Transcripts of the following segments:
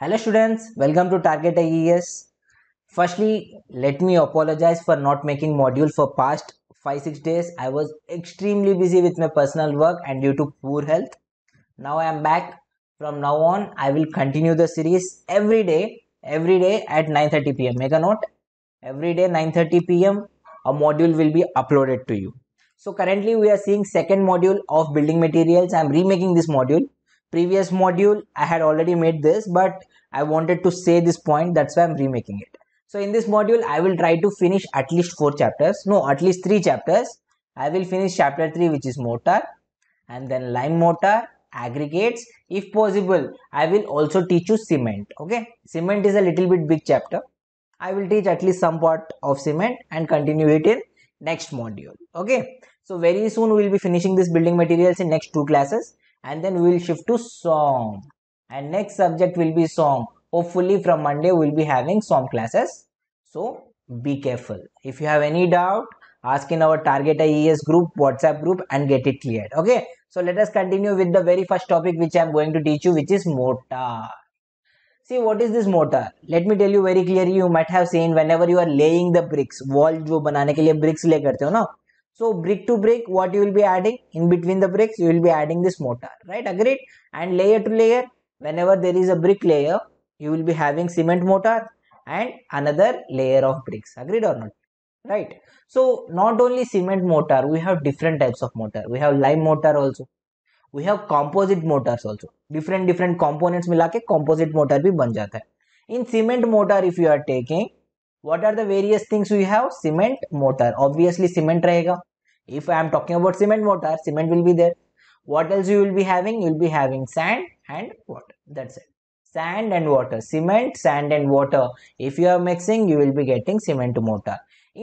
Hello students, welcome to Target IES. Firstly, let me apologize for not making module for past 5-6 days. I was extremely busy with my personal work and due to poor health. Now I am back. From now on, I will continue the series every day, every day at 9.30 pm. Make a note, every day 9.30 pm, a module will be uploaded to you. So currently we are seeing second module of building materials. I am remaking this module previous module i had already made this but i wanted to say this point that's why i'm remaking it so in this module i will try to finish at least four chapters no at least three chapters i will finish chapter 3 which is mortar and then lime mortar aggregates if possible i will also teach you cement okay cement is a little bit big chapter i will teach at least some part of cement and continue it in next module okay so very soon we will be finishing this building materials in next two classes and then we will shift to song and next subject will be song hopefully from monday we'll be having song classes so be careful if you have any doubt ask in our target ies group whatsapp group and get it cleared okay so let us continue with the very first topic which i'm going to teach you which is motor see what is this motor let me tell you very clearly you might have seen whenever you are laying the bricks wall jo banane ke liye bricks lay karte ho na so brick to brick, what you will be adding in between the bricks, you will be adding this mortar, right? Agreed? And layer to layer, whenever there is a brick layer, you will be having cement mortar and another layer of bricks. Agreed or not? Right. So not only cement mortar, we have different types of mortar. We have lime mortar also. We have composite mortars also. Different different components mila ke composite mortar bhi ban jata hai. In cement mortar, if you are taking, what are the various things we have cement mortar obviously cement rahega if i am talking about cement mortar cement will be there what else you will be having you will be having sand and water that's it sand and water cement sand and water if you are mixing you will be getting cement mortar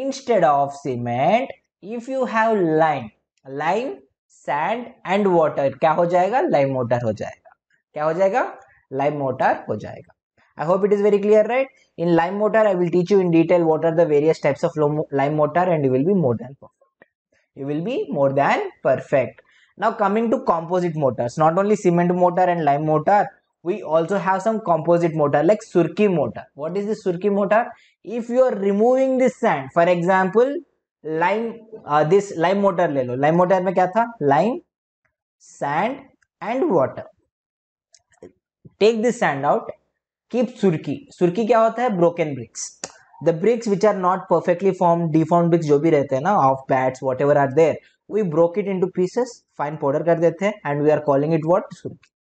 instead of cement if you have lime lime sand and water क्या हो जाएगा Lime mortar हो जाएगा क्या हो जाएगा Lime mortar हो जाएगा I hope it is very clear, right? In lime motor, I will teach you in detail what are the various types of lime motor and you will be more than perfect. You will be more than perfect. Now coming to composite motors, not only cement motor and lime motor, we also have some composite motor like Surki motor. What is this Surki motor? If you are removing this sand, for example, lime, uh, this lime motor le Lime motor mein kya tha? Lime, sand and water. Take this sand out keep surki surki क्या होता है broken bricks the bricks which are not perfectly formed deformed bricks जो भी रहते हैं ना off bats whatever are there we broke it into pieces fine powder कर देते हैं and we are calling it what surki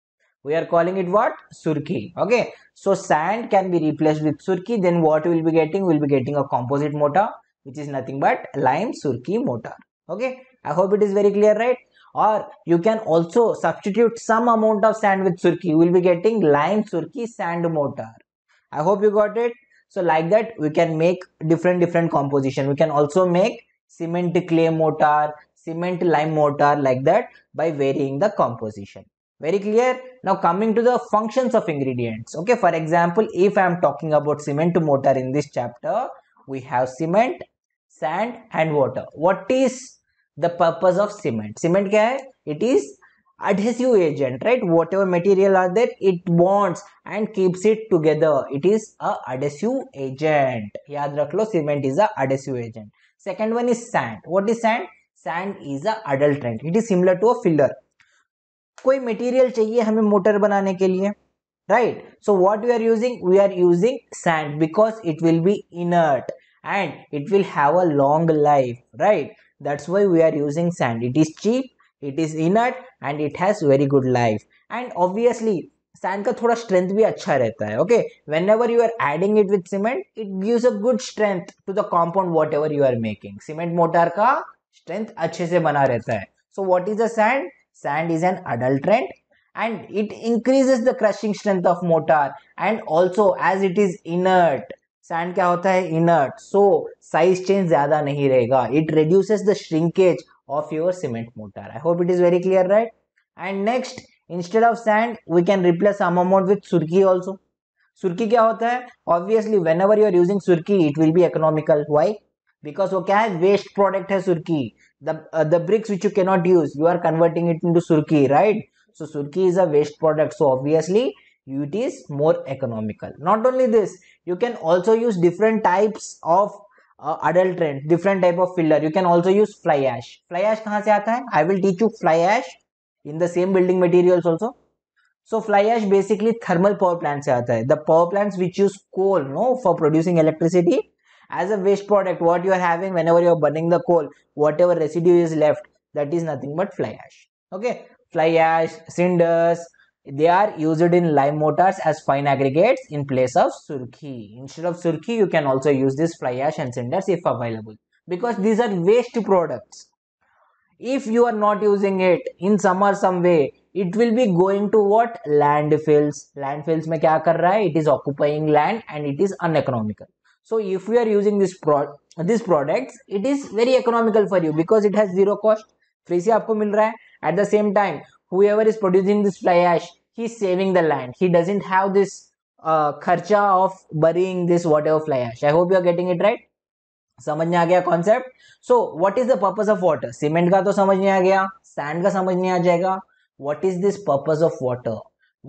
we are calling it what surki okay so sand can be replaced with surki then what we'll be getting we'll be getting a composite mortar which is nothing but lime surki mortar okay i hope it is very clear right or you can also substitute some amount of sand with surki you will be getting lime surki sand mortar i hope you got it so like that we can make different different composition we can also make cement clay mortar cement lime mortar like that by varying the composition very clear now coming to the functions of ingredients okay for example if i am talking about cement mortar in this chapter we have cement sand and water what is the purpose of cement cement kya hai it is adhesive agent right whatever material are there it bonds and keeps it together it is a adhesive agent yaad cement is a adhesive agent second one is sand what is sand sand is a adulterant it is similar to a filler कोई material चाहिए हमें motor बनाने के लिए right so what we are using we are using sand because it will be inert and it will have a long life right that's why we are using sand it is cheap it is inert and it has very good life and obviously sand ka thoda strength bhi acha rehta hai okay whenever you are adding it with cement it gives a good strength to the compound whatever you are making cement mortar ka strength acche se bana rehta hai so what is the sand sand is an adulterant and it increases the crushing strength of mortar and also as it is inert sand क्या होता है inert सो size change ज्यादा नहीं रहेगा it reduces the shrinkage of your cement mortar I hope it is very clear right and next instead of sand we can replace some amount with surkhi also surkhi क्या होता है obviously whenever you are using surkhi it will be economical why because वो क्या है waste product है surkhi the bricks which you cannot use you are converting it in to surkhi right so surkhi is a waste product so obviously it is more economical not only this you can also use different types of uh, adulterant different type of filler you can also use fly ash fly ash kahan se aata hai i will teach you fly ash in the same building materials also so fly ash basically thermal power plants se aata hai the power plants which use coal no for producing electricity as a waste product what you are having whenever you are burning the coal whatever residue is left that is nothing but fly ash okay fly ash cinders they are used in lime mortars as fine aggregates in place of surki. Instead of surki, you can also use this fly ash and cinders if available because these are waste products. If you are not using it in some or some way, it will be going to what? Landfills. Landfills mein kya kar raha hai? It is occupying land and it is uneconomical. So if you are using this pro these products, it is very economical for you because it has zero cost. Free si आपको mil raha hai at the same time whoever is producing this fly ash he's saving the land he doesn't have this uh, kharcha of burying this whatever fly ash i hope you are getting it right समझ में आ गया concept so what is the purpose of water cement का तो समझ में आ गया सैंड का समझ में आ जाएगा what is this purpose of water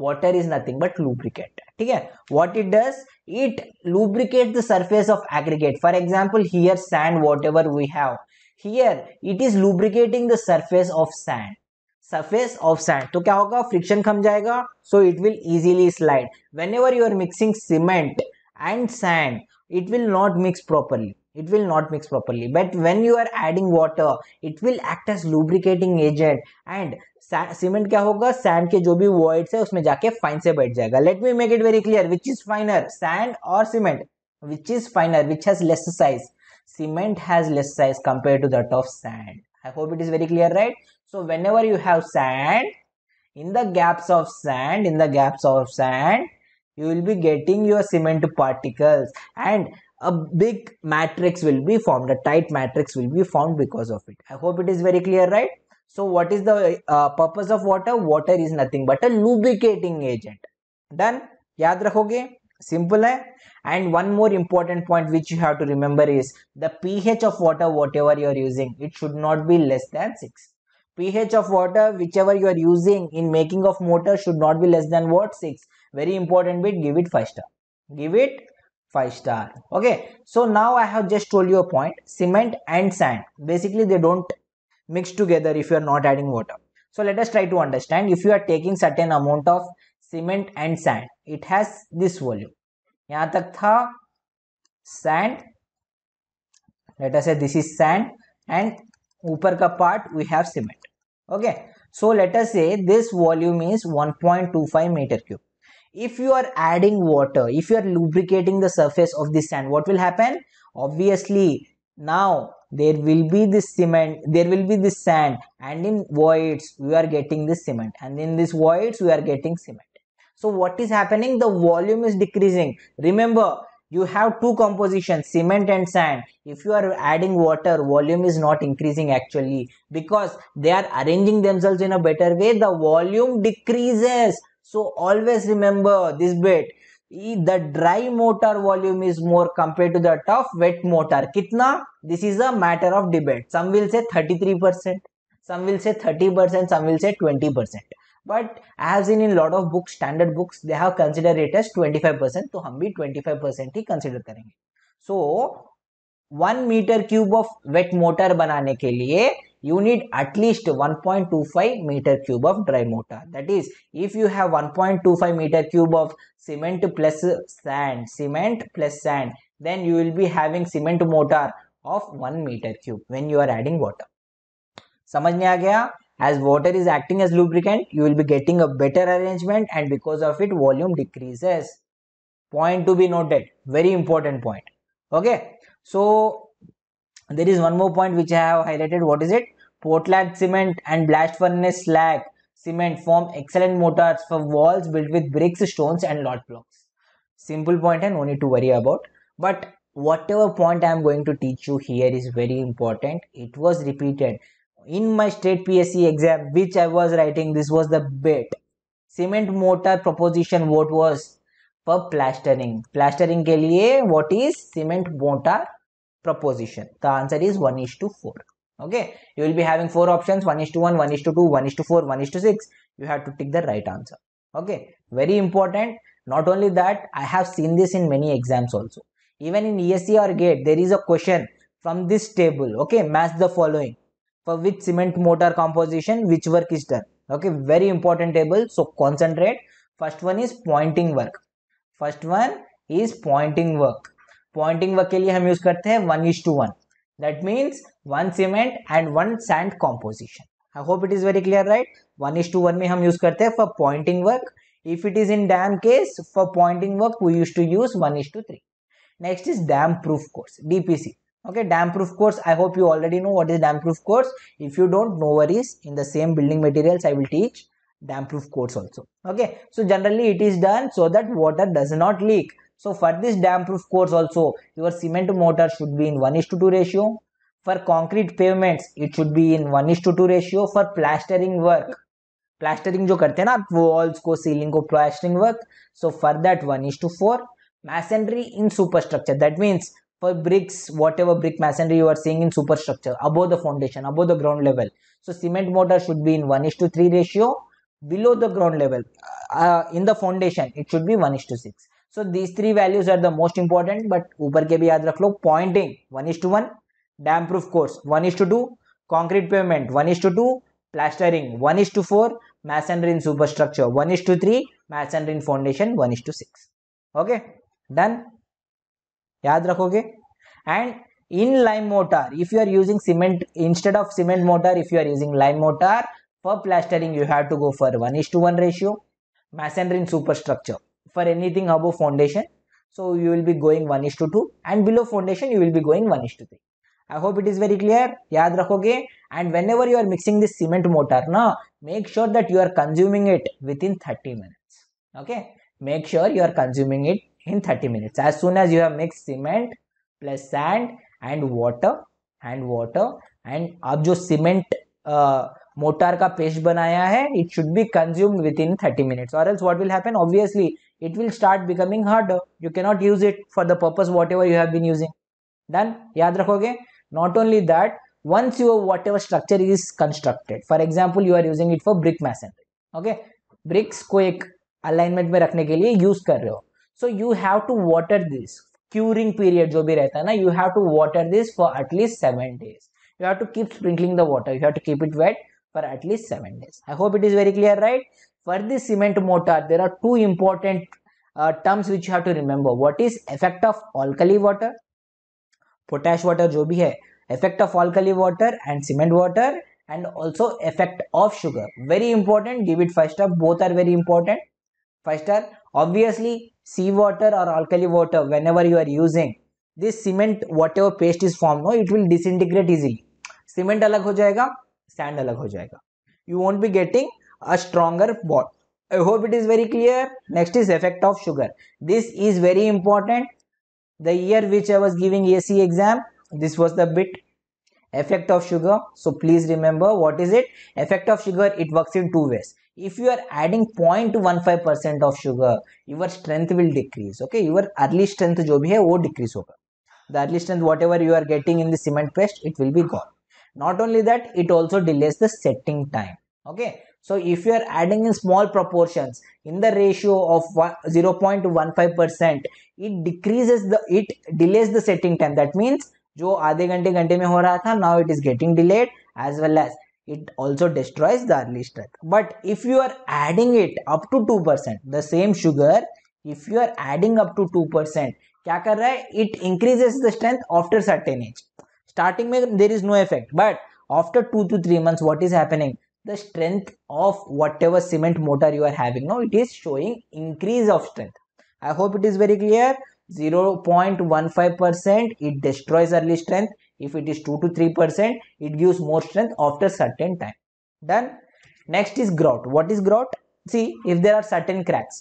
water is nothing but lubricate ठीक है what it does it lubricate the surface of aggregate for example here sand whatever we have here it is lubricating the surface of sand surface of sand तो क्या होगा friction कम जाएगा so it will easily slide when you are mixing cement and sand it will not mix properly it will not mix properly but when you are adding water it will act as lubricating agent and cement क्या होगा sand के जो भी voids है उसमें जाके fine से बैठ जाएगा let me make it very clear which is finer sand और cement which is finer which has less size cement has less size compare to that of sand I hope it is very clear right So whenever you have sand, in the gaps of sand, in the gaps of sand, you will be getting your cement particles and a big matrix will be formed, a tight matrix will be formed because of it. I hope it is very clear, right? So what is the uh, purpose of water? Water is nothing but a lubricating agent. Done? याद रखोगे simple hai and one more important point which you have to remember is the ph of water whatever you are using it should not be less than 6 pH of water whichever you are using in making of mortar should not be less than what 6 very important bit give it 5 star give it 5 star okay so now I have just told you a point cement and sand basically they don't mix together if you are not adding water so let us try to understand if you are taking certain amount of cement and sand it has this volume यहाँ तक था sand let us say this is sand and ऊपर का part we have cement okay so let us say this volume is 1.25 meter cube if you are adding water if you are lubricating the surface of the sand what will happen obviously now there will be this cement there will be this sand and in voids we are getting this cement and in these voids we are getting cement so what is happening the volume is decreasing remember you have two compositions cement and sand if you are adding water volume is not increasing actually because they are arranging themselves in a better way the volume decreases so always remember this bit the dry motor volume is more compared to the tough wet motor kitna this is a matter of debate some will say 33% some will say 30% some will say 20% but as in in lot of books standard books they have consider it as twenty तो हम भी twenty ही consider करेंगे so one metre cube of wet mortar बनाने के लिए you need at least one point metre cube of dry mortar that is if you have one metre cube of cement plus sand cement plus sand then you will be having cement mortar of one metre cube when you are adding water समझ में आ गया as water is acting as lubricant you will be getting a better arrangement and because of it volume decreases point to be noted very important point okay so there is one more point which i have highlighted what is it portland cement and blast furnace slag cement form excellent mortars for walls built with bricks stones and lot blocks simple point and no need to worry about but whatever point i am going to teach you here is very important it was repeated in my state PSC exam, which I was writing, this was the bit. Cement mortar proposition, what was for plastering? Plastering ke liye, what is cement mortar proposition? The answer is 1 is to 4. Okay, you will be having four options 1 is to 1, 1 is to 2, 1 is to 4, 1 is to 6. You have to take the right answer. Okay, very important. Not only that, I have seen this in many exams also. Even in ESC or GATE, there is a question from this table. Okay, match the following for which cement mortar composition which work is done okay very important table so concentrate first one is pointing work first one is pointing work pointing work ke liye hum use karte hain 1 is to 1 that means one cement and one sand composition i hope it is very clear right 1 is to 1 mein hum use karte hain for pointing work if it is in dam case for pointing work we used to use 1 is to 3 next is dam proof course dpc okay damp proof course i hope you already know what is damp proof course if you don't no worries in the same building materials i will teach damp proof course also okay so generally it is done so that water does not leak so for this damp proof course also your cement mortar should be in 1 is to 2 ratio for concrete pavements it should be in 1 is to 2 ratio for plastering work plastering जो करते हैं ना walls walls को ceiling को plastering work so for that one is to masonry in superstructure that means for bricks, whatever brick masonry you are seeing in superstructure, above the foundation, above the ground level. So cement mortar should be in 1 is to 3 ratio, below the ground level, uh, in the foundation, it should be 1 is to 6. So these three values are the most important, but upar ke bhi yaad rakh pointing 1 is to 1, dam proof course 1 is to 2, concrete pavement 1 is to 2, plastering 1 is to 4, masonry in superstructure 1 is to 3, masonry in foundation 1 is to 6. Okay, done. याद रखोगे and in lime mortar if you are using cement instead of cement mortar if you are using lime mortar for plastering you have to go for one is to one ratio masonry super structure for anything above foundation so you will be going one is to two and below foundation you will be going one is to three I hope it is very clear याद रखोगे and whenever you are mixing this cement mortar ना make sure that you are consuming it within thirty minutes okay make sure you are consuming it in 30 minutes as soon as you have mixed cement plus sand and water and water and आप जो cement uh, mortar का paste बनाया है it should be consumed within thirty minutes or else what will happen obviously it will start becoming hard you cannot use it for the purpose whatever you have been using done याद रखोगे not only that once your whatever structure is constructed for example you are using it for brick masonry okay bricks को एक alignment में रखने के लिए use कर रहे हो So you have to water this curing period, जो भी रहता है ना you have to water this for at least seven you have to keep sprinkling the water you have to keep it wet for at least seven days i hope it is very clear right for this cement mortar there are two important uh, terms which you have to remember what is effect of alkali water potash water jo hai effect of alkali water and cement water and also effect of sugar very important give it first up both are very important Five Obviously, seawater or alkali water, whenever you are using, this cement, whatever paste is formed, no, it will disintegrate easily. Cement alag ho jayega, sand alag ho jayega. You won't be getting a stronger bond. I hope it is very clear. Next is effect of sugar. This is very important. The year which I was giving AC exam, this was the bit effect of sugar. So please remember what is it? Effect of sugar, it works in two ways if you are adding 0.15% of sugar your strength will decrease okay your early strength jo bhi hai wo decrease hoga the early strength whatever you are getting in the cement paste it will be gone not only that it also delays the setting time okay so if you are adding in small proportions in the ratio of 0.15% it decreases the it delays the setting time that means जो आधे घंटे घंटे में हो रहा था now it is getting delayed as well it also destroys the early strength. but if you are adding it up to 2% the same sugar if you are adding up to 2% kya kar hai it increases the strength after certain age starting mein there is no effect but after 2 to 3 months what is happening the strength of whatever cement mortar you are having now it is showing increase of strength i hope it is very clear 0.15% it destroys early strength if it is 2 to 3 percent it gives more strength after certain time done next is grout what is grout see if there are certain cracks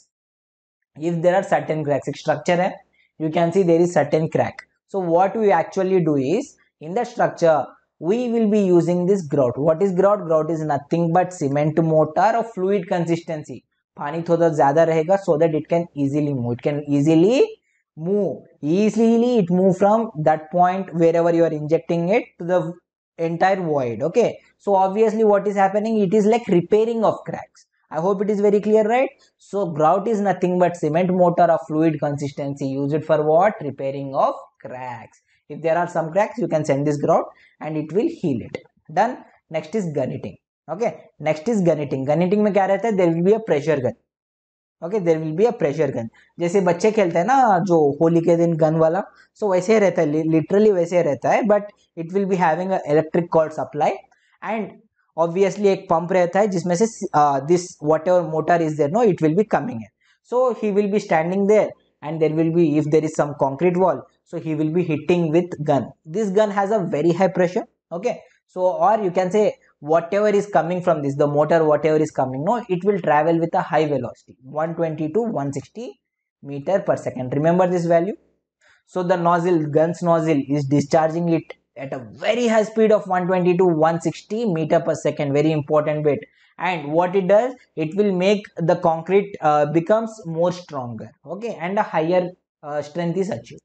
if there are certain cracks structure eh? you can see there is certain crack so what we actually do is in the structure we will be using this grout what is grout grout is nothing but cement mortar of fluid consistency पानी थोड़ा ज़्यादा रहेगा so that it can easily move. It can easily move easily it move from that point wherever you are injecting it to the entire void okay so obviously what is happening it is like repairing of cracks i hope it is very clear right so grout is nothing but cement mortar of fluid consistency use it for what repairing of cracks if there are some cracks you can send this grout and it will heal it done next is gurnetting okay next is gurnetting gurnetting mein kya rehta hai there will be a pressure gun okay there will be a pressure gun जैसे बच्चे खेलते हैं ना जो होली के दिन gun वाला सो so वैसे ही रहता है लिटरली वैसे ही रहता है but it will be having a electric cord supply and obviously एक पंप रहता है जिसमें से this whatever mortar is there no it will be coming है so he will be standing there and there will be if there is some concrete wall so he will be hitting with gun this gun has a very high pressure okay so or you can say whatever is coming from this the motor whatever is coming no it will travel with a high velocity 120 to 160 meter per second remember this value so the nozzle guns nozzle is discharging it at a very high speed of 120 to 160 meter per second very important bit and what it does it will make the concrete uh, becomes more stronger okay and a higher uh, strength is achieved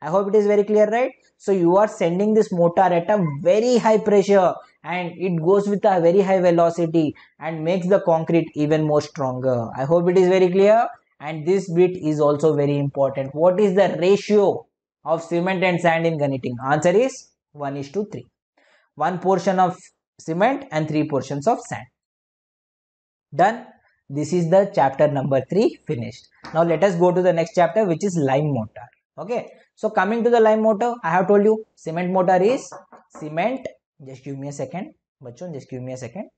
i hope it is very clear right so you are sending this motor at a very high pressure and it goes with a very high velocity and makes the concrete even more stronger. I hope it is very clear and this bit is also very important. What is the ratio of cement and sand in Guniting? Answer is 1 is to 3. 1 portion of cement and 3 portions of sand. Done. This is the chapter number 3 finished. Now let us go to the next chapter which is lime mortar. Okay. So coming to the lime mortar, I have told you cement mortar is cement just give me a second bachon just give me a second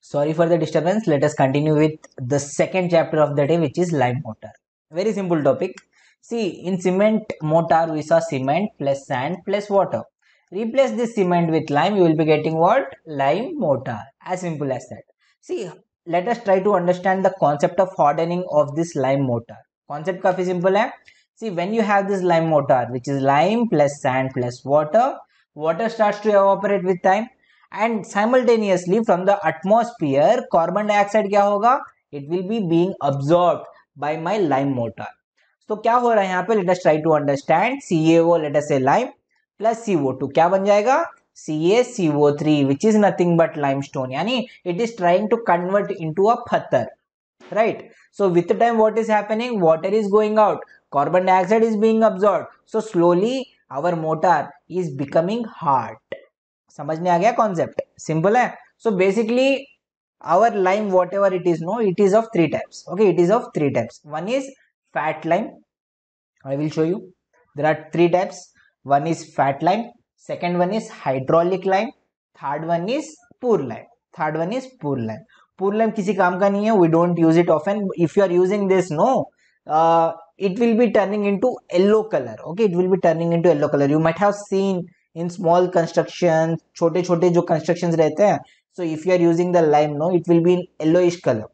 sorry for the disturbance let us continue with the second chapter of the day which is lime mortar very simple topic see in cement mortar we saw cement plus sand plus water replace this cement with lime you will be getting what lime mortar as simple as that see let us try to understand the concept of hardening of this lime mortar concept काफी simple see when you have this lime mortar which is lime plus sand plus water water starts to evaporate with time and simultaneously from the atmosphere carbon dioxide kya hoga it will be being absorbed by my lime mortar so kya ho raha hai yahan pe let us try to understand cao let us say lime plus co2 kya ban jayega CaCO3, which is nothing but limestone. Yani it is trying to convert into a stone right so with the time what is happening water is going out carbon dioxide is being absorbed so slowly our mortar is becoming hard समझने आ गया concept simple है so basically our lime whatever it is no it is of three types okay it is of three types one is fat lime I will show you there are three types one is fat lime second one is hydraulic lime third one is poor lime third one is poor lime poor lime किसी काम का नहीं है we don't use it of an if you are using this no it will be turning into yellow color okay it will be turning into yellow color you might have seen in small constructions छोटे छोटे जो constructions रहते हैं so if you are using the lime no it will be in yellowish color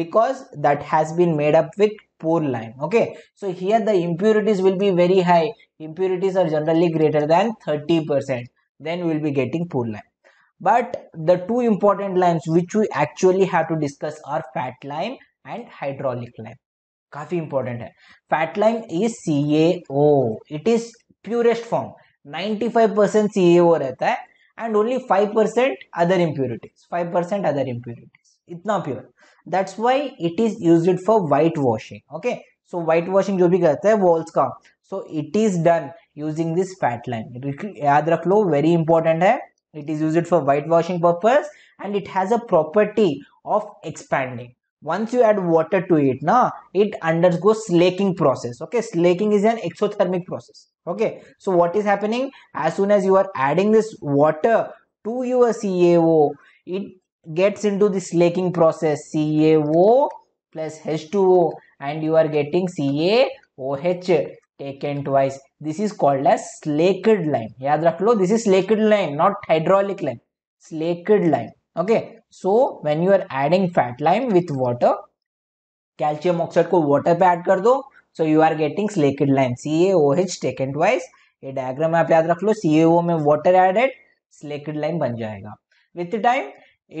because that has been made up with poor lime okay so here the impurities will be very high impurities are generally greater than 30 percent then we will be getting poor lime but the two important limes which we actually have to discuss are fat lime and hydraulic lime काफी important है fat lime is C A O it is purest form 95 percent C A O रहता है and only 5 percent other impurities 5 percent other impurities इतना pure that's why it is use for white washing okay so white washing जो भी करता है walls का so it is done using this fat lime याद रख लो वेरी इंपॉर्टेंट है it is use for white washing purpose and it has a property of expanding once you add water to it now it undergoes slaking process okay slaking is an exothermic process okay so what is happening as soon as you are adding this water to your cao it gets into the slaking process cao plus h2o and you are getting caoh taken twice this is called as slaked lime yaad this is slaked lime not hydraulic lime slaked lime okay so when you are adding fat lime with water, calcium oxide को water पे add कर दो so you are getting slaked lime C A O H टेकेंट वाइज ये diagram आप याद रख लो C water added, added lime lime बन जाएगा with time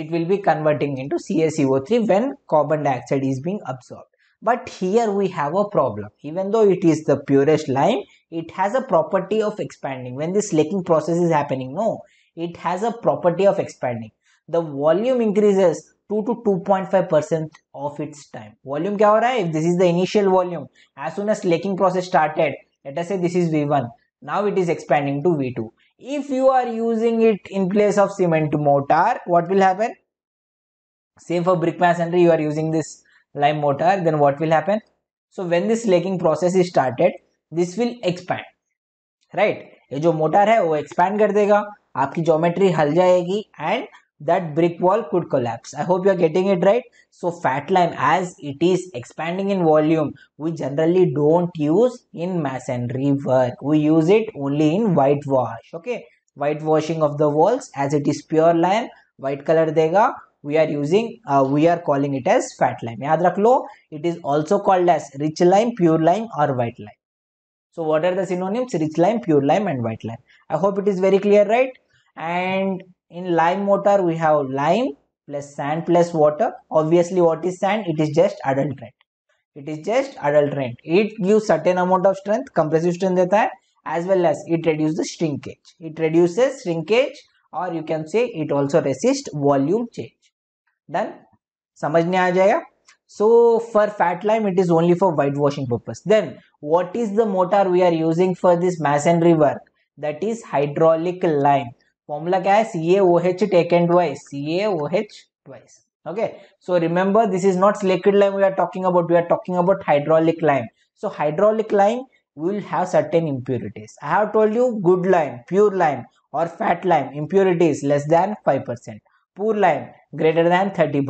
it will be converting into CaCO3 when carbon dioxide is being absorbed. But here we have a problem. Even though it is the purest lime, it has a property of expanding. When the slaking process is happening, no, it has a property of expanding. the volume increases 2 to 2.5 percent of its time. Volume क्या हो रहा है? If this is the initial volume, as soon as slaking process started, let us say this is V1. Now it is expanding to V2. If you are using it in place of cement mortar, what will happen? Same for brick masonry, you are using this lime mortar, then what will happen? So when this slaking process is started, this will expand, right? ये जो motor है वो expand कर देगा आपकी geometry हल जाएगी and that brick wall could collapse. I hope you're getting it right. So fat lime as it is expanding in volume, we generally don't use in masonry work. We use it only in whitewash. Okay. Whitewashing of the walls as it is pure lime, white color dega. We are using, uh, we are calling it as fat lime. Yaad rakh it is also called as rich lime, pure lime or white lime. So what are the synonyms? Rich lime, pure lime and white lime. I hope it is very clear, right? And in lime mortar we have lime plus sand plus water obviously what is sand it is just adulterant it is just adulterant it gives certain amount of strength compressive strength deta as well as it reduces shrinkage it reduces shrinkage or you can say it also resists volume change then samajhne so for fat lime it is only for white washing purpose then what is the mortar we are using for this masonry work that is hydraulic lime formula क्या है C A O H take and twice C A O H twice okay so remember this is not selected lime we are talking about we are talking about hydraulic lime so hydraulic lime will have certain impurities I have told you good lime pure lime और fat lime impurities less than five percent lime greater than thirty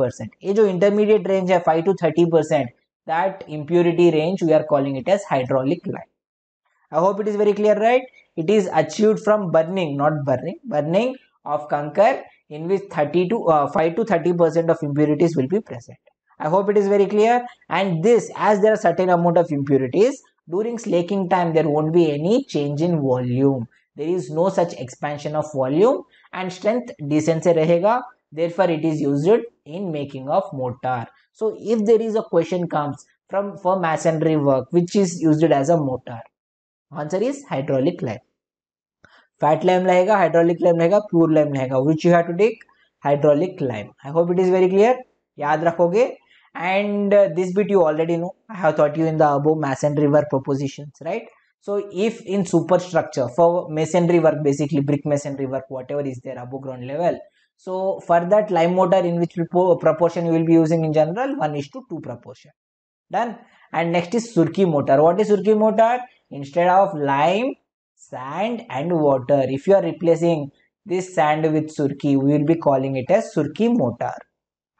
ये जो intermediate range है five to thirty that impurity range we are calling it as hydraulic lime I hope it is very clear right it is achieved from burning not burning burning of conquer in which 30 to uh, 5 to 30 percent of impurities will be present i hope it is very clear and this as there are certain amount of impurities during slaking time there won't be any change in volume there is no such expansion of volume and strength decent se rahega therefore it is used in making of mortar so if there is a question comes from for masonry work which is used as a mortar answer is hydraulic lime fat lime रहेगा hydraulic lime रहेगा pure lime रहेगा which you have to take hydraulic lime I hope it is very clear याद रखोगे and this bit you already know I have taught you in the above mason river proposition right so if in super structure for masonry work basically brick masonry work whatever is there above ground level so for that lime mortar in which proportion you will be using in general one is to two proportion done and next is surkhi mortar what is surkhi mortar instead of lime sand and water. If you are replacing this sand with surki, we will be calling it as surki mortar.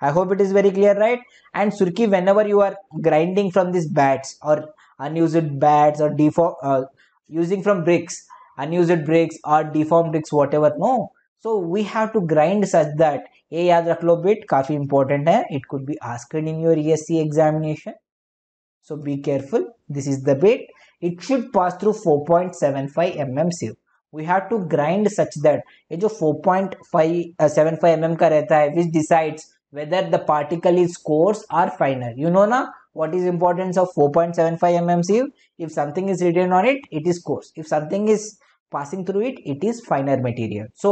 I hope it is very clear, right? And surki, whenever you are grinding from these bats or unused bats or deform, uh, using from bricks, unused bricks or deformed bricks, whatever, no. So we have to grind such that ये याद रख लो bit काफी important है it be be asked in your ESC examination so be careful this is it should pass through 4.75 mm sieve We have to grind such that ये जो 4.5 seven five का रहता है which decides whether the particle is coarse or finer. You know, ना what is importance of 4.75 mm sieve if something is written on it it is coarse if something is passing through it it is finer material so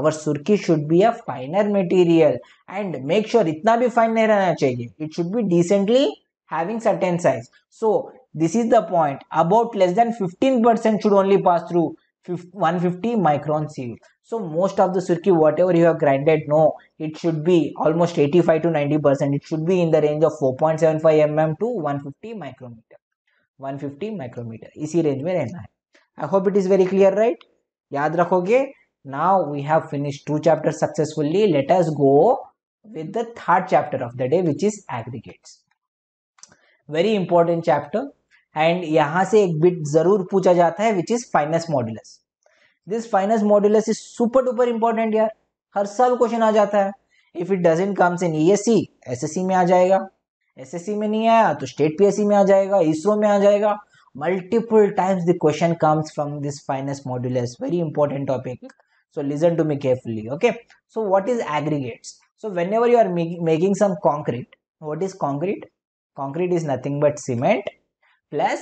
our surki should be a finer material and make sure itna भी fine नहीं रहना chahiye it should be decently having certain size so this is the point about less than 15% should only pass through 150 micron sieve so most of the circuit whatever you have grinded no it should be almost 85 to 90 percent it should be in the range of 4.75 mm to 150 micrometer 150 micrometer is range mein रहना hai. I hope it is very clear, right? Yaad याद Now we have finished two chapters successfully. Let us go with the third chapter of the day, which is aggregates. very important chapter and यहां से एक bit जरूर पूछा जाता है which is fineness modulus this fineness modulus is super duper important यार हर साल क्वेश्चन आ जाता है if it doesn't comes in ESC SSC में आ जाएगा एस एस सी में नहीं आया तो स्टेट पी एस सी में आ जाएगा इसरो में आ जाएगा multiple times the question comes from this fineness modulus very important topic so listen to me carefully okay so what is aggregates so whenever you are making some concrete what is concrete concrete is nothing but cement plus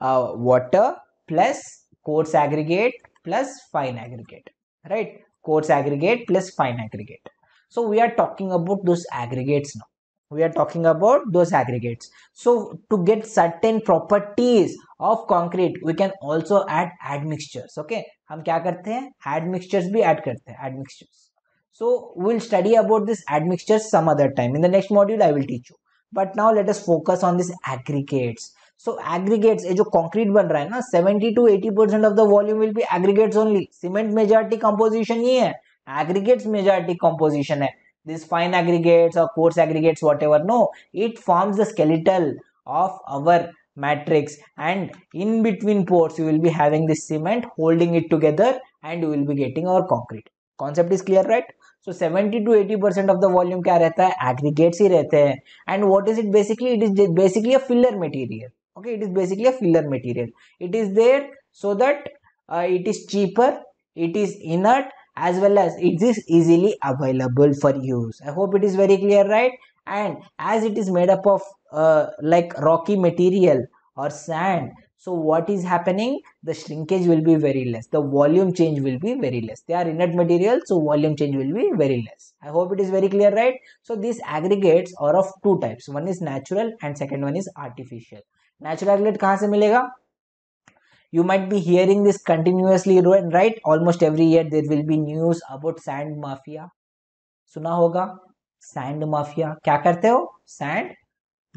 uh, water plus coarse aggregate plus fine aggregate right coarse aggregate plus fine aggregate so we are talking about those aggregates now we are talking about those aggregates so to get certain properties of concrete we can also add admixtures okay hum kya karte hain admixtures bhi add karte hain admixtures so we'll study about this admixtures some other time in the next module i will teach you but now let us focus on these aggregates so aggregates, जो concrete बन रहा है ना 70 to 80 percent of the volume will be aggregates only. Cement majority composition ही है aggregates majority composition है This fine aggregates or coarse aggregates whatever no it forms the skeletal of our matrix and in between pores you will be having this cement holding it together and you will be getting our concrete concept is clear right so 70 to 80 percent of the volume kya rehta hai aggregates hi rehte and what is it basically it is basically a filler material okay it is basically a filler material it is there so that uh, it is cheaper it is inert as well as it is easily available for use i hope it is very clear right and as it is made up of uh, like rocky material or sand so what is happening the shrinkage will be very less the volume change will be very less they are inert material so volume change will be very less i hope it is very clear right so these aggregates are of two types one is natural and second one is artificial नेचुरलेट कहाँ से मिलेगा you might be hearing this continuously right almost every year there will be news about sand mafia सुना होगा sand mafia क्या करते हो sand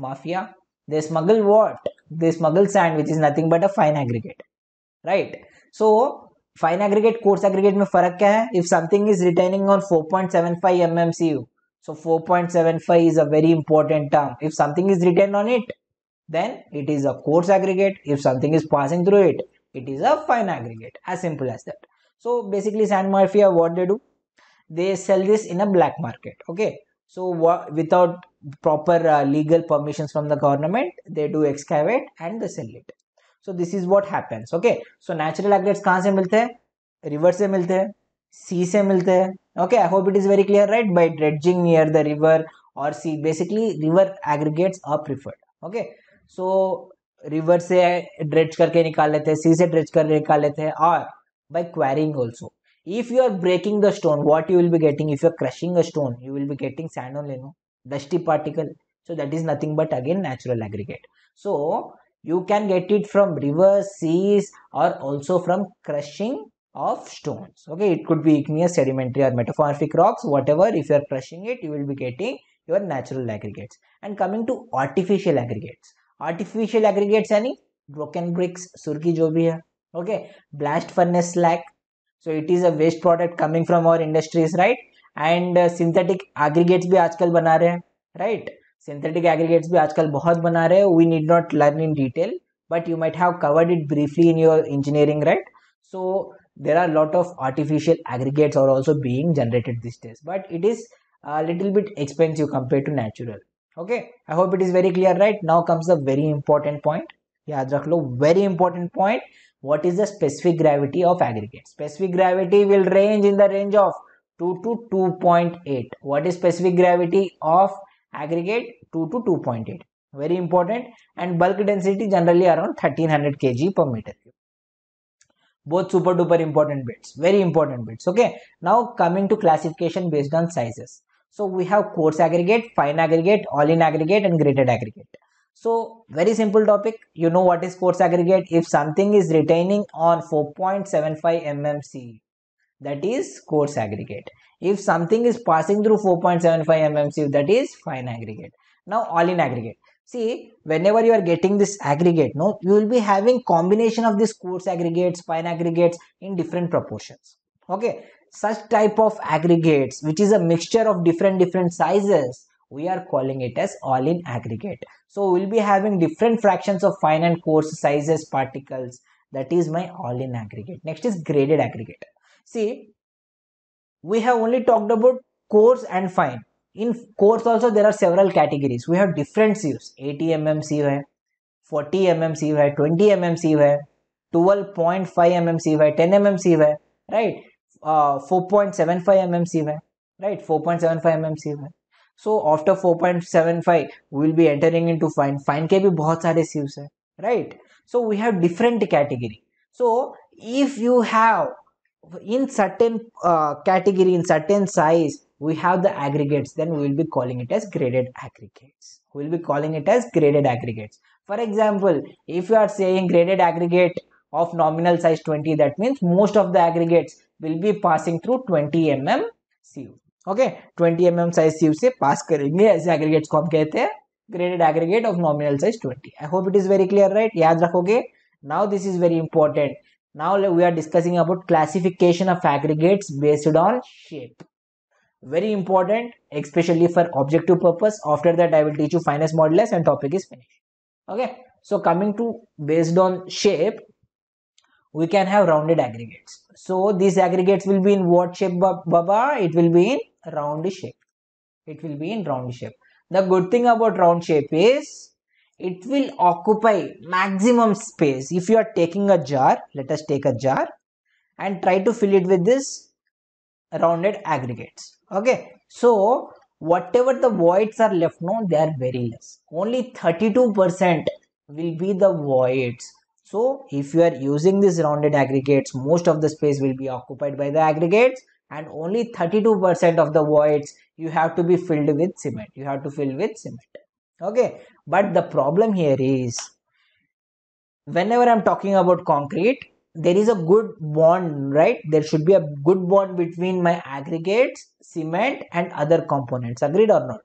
mafia they smuggle what they smuggle sand which is nothing but a fine aggregate right so fine aggregate coarse aggregate में फर्क क्या है if something is retaining on four point seven five M M sieve so four point seven five is a very important term if something is retained on it then it is a coarse aggregate if something is passing through it it is a fine aggregate as simple as that so basically san mafia what they do they sell this in a black market okay so without proper uh, legal permissions from the government they do excavate and they sell it so this is what happens okay so natural aggregates can से मिलते हैं river से मिलते okay i hope it is very clear right by dredging near the river or sea basically river aggregates are preferred okay so river से dredge करके निकाल लेते हैं सी से ड्रेच करके निकाल लेते हैं और by quarrying also if you are breaking the stone what you will be getting if you are crushing a stone you will be getting sand on लेनो dusty particle so that is nothing but again natural aggregate so you can get it from rivers seas और also from crushing of stone okay it could be igneous sedimentary और metamorphic rocks whatever if you are crushing it you will be getting your natural aggregates and coming to artificial aggregates artificial aggregates यानी broken bricks, सुर्खी जो भी है okay blast furnace slag so it is a waste product coming from our industries right and uh, synthetic aggregates भी आजकल बना रहे right synthetic aggregates भी आजकल बहुत बना we need not learn in detail but you might have covered it briefly in your engineering right so there are a lot of artificial aggregates are also being generated these days but it is a little bit expensive compared to natural okay i hope it is very clear right now comes the very important point yaad rakh very important point what is the specific gravity of aggregate specific gravity will range in the range of 2 to 2.8 what is specific gravity of aggregate 2 to 2.8 very important and bulk density generally around 1300 kg per meter cube both super duper important bits very important bits okay now coming to classification based on sizes so we have coarse aggregate, fine aggregate, all-in aggregate and graded aggregate. So very simple topic, you know what is coarse aggregate. If something is retaining on 4.75 mmc, that is coarse aggregate. If something is passing through 4.75 mmc, that is fine aggregate. Now all-in aggregate. See, whenever you are getting this aggregate, no, you will be having combination of these coarse aggregates, fine aggregates in different proportions. Okay, such type of aggregates which is a mixture of different different sizes we are calling it as all in aggregate so we'll be having different fractions of finite coarse sizes particles that is my all in aggregate next is graded aggregate see we have only talked about coarse and fine in coarse also there are several categories we have different sieves 80 mm sieve 40 mm sieve 20 mm sieve 12.5 mm sieve 10 mm sieve right uh, 4.75 point mm seven right 4.75 mm sieve so after 4.75 we will be entering into fine fine के भी बहुत सारे sieves right so we have different category so if you have in certain uh, category in certain size we have the aggregates then we will be calling it as graded aggregates we will be calling it as graded aggregates for example if you are saying graded aggregate of nominal size 20 that means most of the aggregates will be passing through 20 mm sieve okay 20 mm size sieve se pass karenge aise aggregates ko hum kehte graded aggregate of nominal size 20 i hope it is very clear right yaad rakhoge now this is very important now we are discussing about classification of aggregates based on shape very important especially for objective purpose after that i will teach you finest modulus and topic is finished okay so coming to based on shape we can have rounded aggregates. So these aggregates will be in what shape, Baba? It will be in round shape. It will be in round shape. The good thing about round shape is it will occupy maximum space. If you are taking a jar, let us take a jar and try to fill it with this rounded aggregates. Okay. So whatever the voids are left now, they are very less. Only 32% will be the voids so if you are using these rounded aggregates, most of the space will be occupied by the aggregates and only 32% of the voids you have to be filled with cement. You have to fill with cement. Okay. But the problem here is whenever I'm talking about concrete, there is a good bond, right? There should be a good bond between my aggregates, cement and other components. Agreed or not?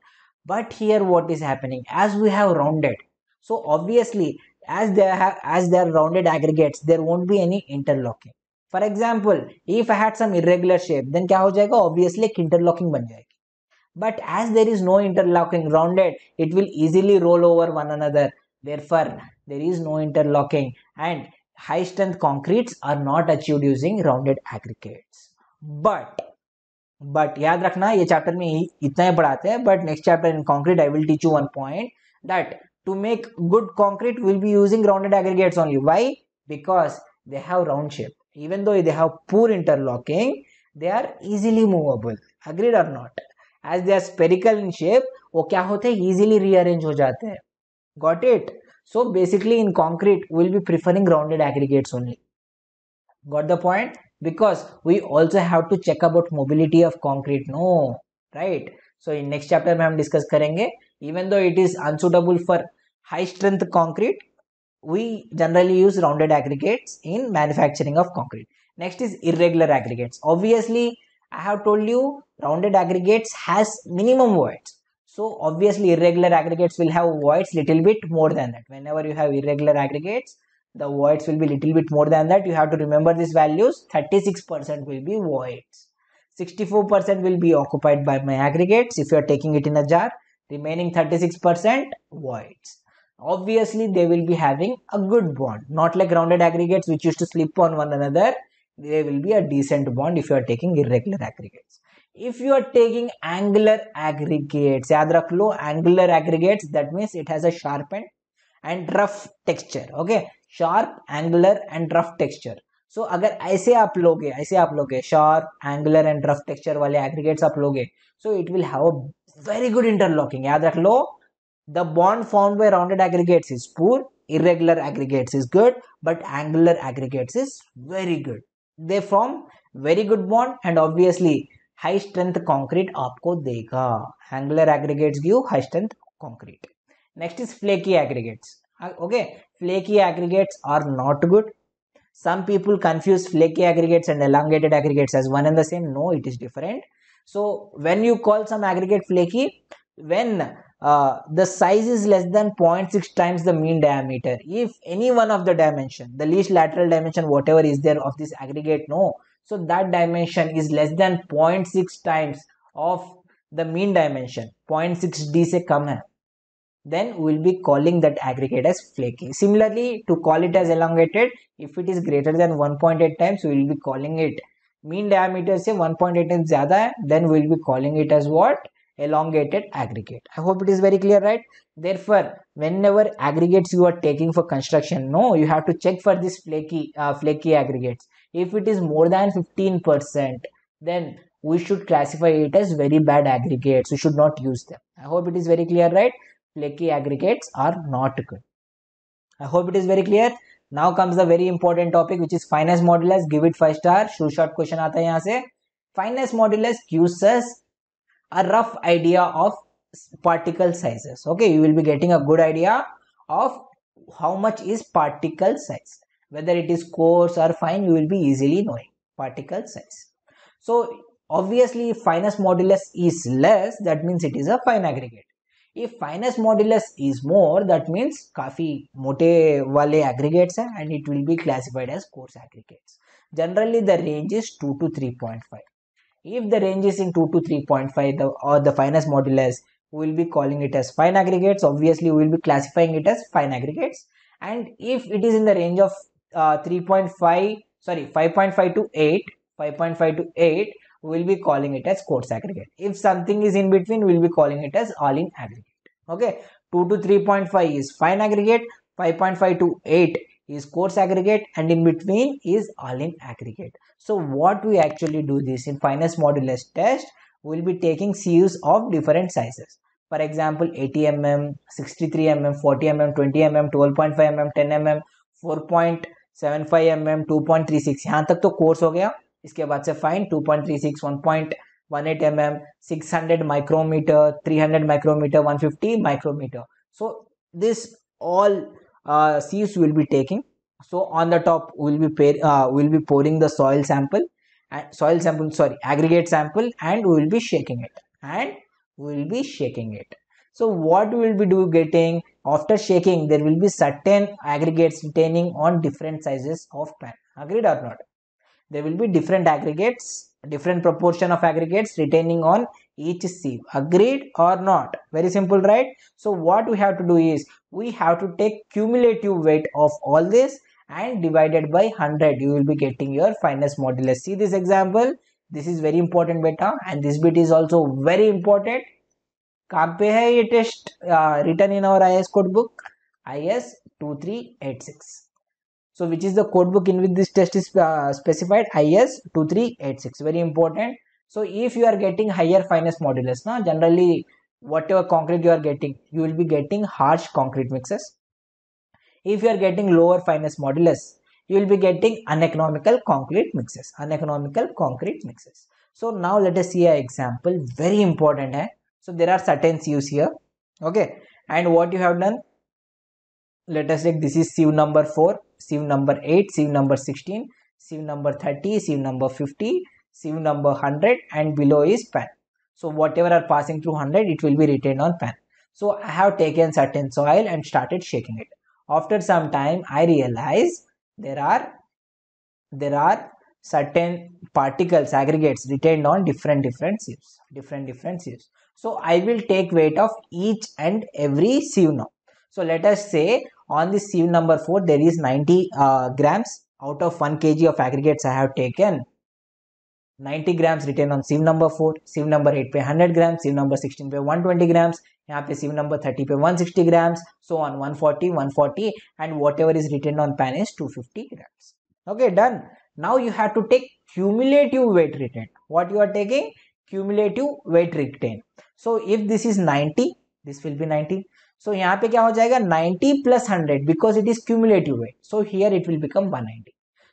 But here what is happening as we have rounded. So obviously as they have as they are rounded aggregates there won't be any interlocking for example if i had some irregular shape then kya ho jayega obviously like interlocking ban jayegi but as there is no interlocking rounded it will easily roll over one another therefore there is no interlocking and high strength concretes are not achieved using rounded aggregates but but yaad rakhna ye chapter mein itna hi padhate hain but next chapter in concrete i will teach you one point that to make good concrete will be using rounded aggregates only why because they have round shape even though they have poor interlocking they are easily movable agreed or not as they are spherical in shape wo kya hote हैं easily rearrange ho jate हैं got it so basically in concrete we will be preferring rounded aggregates only got the point because we also have to check about mobility of concrete no right so in next chapter mein hum discuss karenge even though it is unsuitable for high strength concrete we generally use rounded aggregates in manufacturing of concrete next is irregular aggregates obviously i have told you rounded aggregates has minimum voids so obviously irregular aggregates will have voids little bit more than that whenever you have irregular aggregates the voids will be little bit more than that you have to remember these values 36% will be voids 64% will be occupied by my aggregates if you are taking it in a jar remaining 36% voids obviously they will be having a good bond not like rounded aggregates which used to slip on one another there will be a decent bond if you are taking irregular aggregates if you are taking angular aggregates yaad angular aggregates that means it has a sharpened and rough texture okay sharp angular and rough texture so, अगर ऐसे आप लोगे ऐसे आप लोगे sharp angular and rough texture वाले aggregates आप लोगे so it will have very good interlocking Yeah, that law. the bond formed by rounded aggregates is poor irregular aggregates is good but angular aggregates is very good they form very good bond and obviously high strength concrete आपको देगा angular aggregates give high strength concrete next is flaky aggregates ah, okay flaky aggregates are not good some people confuse flaky aggregates and elongated aggregates as one and the same no it is different so when you call some aggregate flaky, when uh, the size is less than 0.6 times the mean diameter, if any one of the dimension, the least lateral dimension, whatever is there of this aggregate, no. So that dimension is less than 0.6 times of the mean dimension, 0.6d से कम है then we will be calling that aggregate as flaky. Similarly, to call it as elongated, if it is greater than 1.8 times, we will be calling it mean diameter say 1.8 inch ज्यादा है then we'll be calling it as what elongated aggregate i hope it is very clear right therefore whenever aggregates you are taking for construction no you have to check for this flaky uh, flaky aggregates if it is more than 15% then we should classify it as very bad aggregates we should not use them i hope it is very clear right flaky aggregates are not good i hope it is very clear now comes the very important topic, which is फाइनेंस modulus. Give it five star. शू question question आता है यहाँ से fineness modulus a rough idea of particle sizes okay you will be getting a good idea of how much is particle size whether it is coarse or fine you will be easily knowing particle size so obviously finest modulus is less that means it is a fine aggregate if finest modulus is more that means kafi mote wale aggregates हैं and it will be classified as coarse aggregates generally the range is 2 to 3.5 if the range is in 2 to 3.5 the, or the finest modulus we will be calling it as fine aggregates obviously we will be classifying it as fine aggregates and if it is in the range of uh, 3.5 sorry 5.5 to 8 5.5 to 8 we will be calling it as quotes aggregate. If something is in between, we will be calling it as all in aggregate. Okay, 2 to 3.5 is fine aggregate, 5.5 to 8 is quotes aggregate and in between is all in aggregate. So what we actually do this in finest modulus test, we will be taking CUs of different sizes. For example, 80 mm, 63 mm, 40 mm, 20 mm, 12.5 mm, 10 mm, 4.75 mm, 2.36 यहाँ तक तो course हो गया इसके बाद से fine 2.36 1.18 mm 600 micrometer 300 micrometer 150 micrometer so this all uh, sieves will be taking so on the top will be uh, will be pouring the soil sample and soil sample sorry aggregate sample and we will be shaking it and we will be shaking it so what we will be doing getting after shaking there will be certain aggregates retaining on different sizes of pan agreed or not there will be different aggregates different proportion of aggregates retaining on each sieve agreed or not very simple right so what we have to do is we have to take cumulative weight of all this and divided by 100 you will be getting your finest modulus see this example this is very important beta and this bit is also very important कहाँ पे है ये written in our IS code book. IS 2386 so which is the codebook in which this test is uh, specified is 2386 very important so if you are getting higher finest modulus now generally whatever concrete you are getting you will be getting harsh concrete mixes if you are getting lower finest modulus you will be getting uneconomical concrete mixes uneconomical concrete mixes so now let us see an example very important eh? so there are certain cues here okay and what you have done let us take this is sieve number 4 sieve number 8 sieve number 16 sieve number 30 sieve number 50 sieve number 100 and below is pan so whatever are passing through 100 it will be retained on pan so i have taken certain soil and started shaking it after some time i realize there are there are certain particles aggregates retained on different different sieves different different sieves so i will take weight of each and every sieve now so let us say on the sieve number 4 there is 90 uh, grams out of 1 kg of aggregates I have taken. 90 grams written on sieve number 4, sieve number 8 by 100 grams, sieve number 16 by 120 grams, यहाँ पे sieve number 30 by 160 grams, so on 140, 140 and whatever is written on pan is 250 grams. Okay, done. Now you have to take cumulative weight retained. What you are taking? Cumulative weight retained. So if this is 90, this will be 90. So so, यहाँ पे क्या हो जाएगा 90 plus hundred because it is cumulative weight so here it will become 190 ninety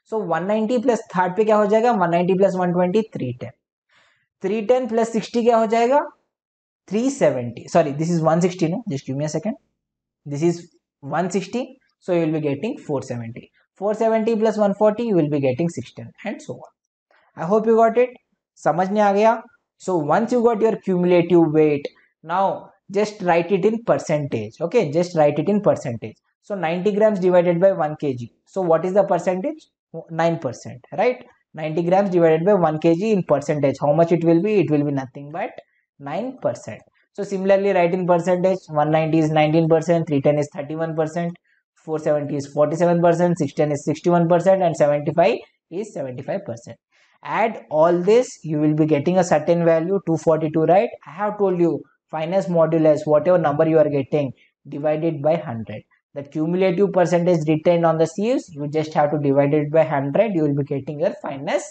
so one plus third पे क्या हो जाएगा 190 ninety plus one twenty three plus 60 क्या हो जाएगा 370 seventy sorry this is 160 sixty no जिस क्यूमी second this is 160 sixty so you be getting 470 seventy four seventy plus one forty will be getting sixteen and so one I hope you got it समझ में आ गया so once you got your cumulative weight now just write it in percentage okay just write it in percentage so 90 grams divided by 1 kg so what is the percentage 9% right 90 grams divided by 1 kg in percentage how much it will be it will be nothing but 9% so similarly write in percentage 190 is 19% 310 is 31% 470 is 47% 610 is 61% and 75 is 75% add all this you will be getting a certain value 242 right i have told you finance modulus whatever number you are getting divided by 100 the cumulative percentage retained on the sieves you just have to divide it by 100 you will be getting your finance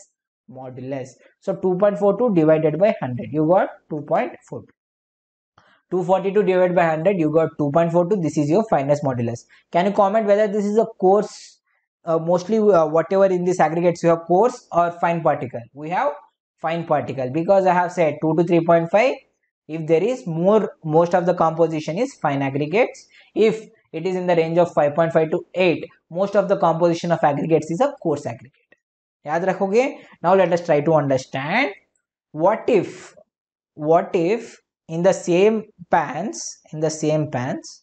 modulus so 2.42 divided by 100 you got 2.42 242 divided by 100 you got 2.42 this is your finance modulus can you comment whether this is a course uh, mostly uh, whatever in this aggregates you have coarse or fine particle we have fine particle because i have said 2 to 3.5 if there is more most of the composition is fine aggregates if it is in the range of 5.5 to 8 most of the composition of aggregates is a coarse aggregate yaad rakhoge now let us try to understand what if what if in the same pans in the same pans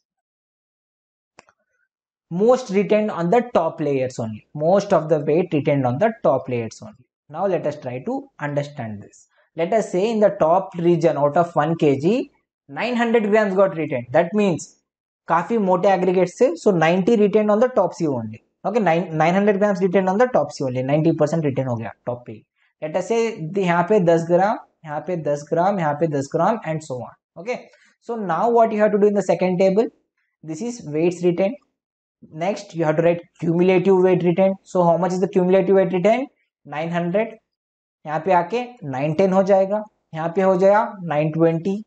most retained on the top layers only most of the weight retained on the top layers only now let us try to understand this let us say in the top region out of 1 kg 900 grams got retained that means coffee mote aggregates so 90 retained on the top C only okay 900 grams retained on the top C only 90% retained okay top P let us say the happy 10 gram happy 10 gram happy 10 gram and so on okay so now what you have to do in the second table this is weights retained next you have to write cumulative weight retained so how much is the cumulative weight retained 900 यहाँ पे आके nine ten हो जाएगा यहाँ पे हो जाएगा nine twenty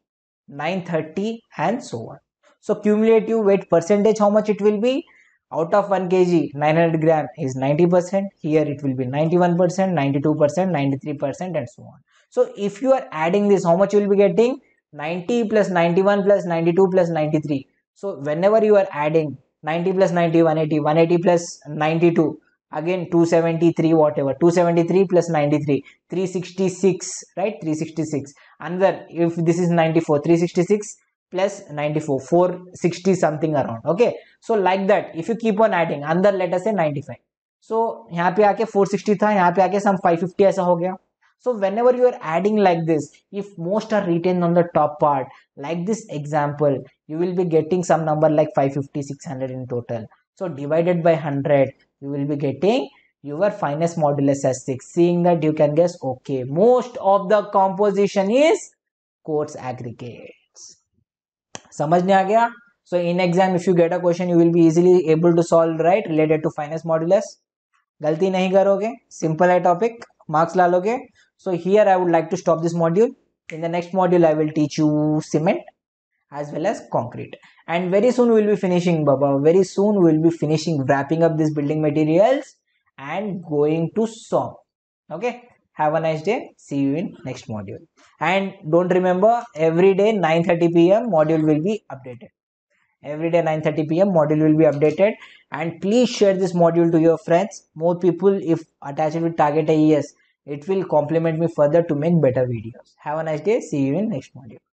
nine thirty and so on so cumulative weight percentage how much it will be out of one K G nine hundred gram is ninety percent here it will be ninety one percent ninety two percent ninety three percent and so on so if you are adding this how much will be getting ninety plus ninety one plus ninety two plus ninety three so whenever you are adding ninety plus ninety one eighty one eighty plus ninety two again 273 whatever 273 plus 93 366 right 366 another if this is 94 366 plus 94 460 something around okay so like that if you keep on adding अंदर let us say 95 so यहाँ पे आके 460 था यहाँ पे आके some 550 ऐसा हो गया so whenever you are adding like this if most are retained on the top part like this example you will be getting some number like 550 600 in total so divided by 100 you will be getting your finest modulus as 6 seeing that you can guess okay most of the composition is quartz aggregates समझ में आ गया so in exam if you get a question you will be easily able to solve right related to finest modulus गलती नहीं करोगे Simple है topic ला लोगे so here i would like to stop this module in the next module i will teach you cement as well as concrete and very soon we'll be finishing Baba very soon we'll be finishing wrapping up these building materials and going to saw okay have a nice day see you in next module and don't remember every day 9:30 pm module will be updated every day 9:30 pm module will be updated and please share this module to your friends more people if attached with target AES it will complement me further to make better videos have a nice day see you in next module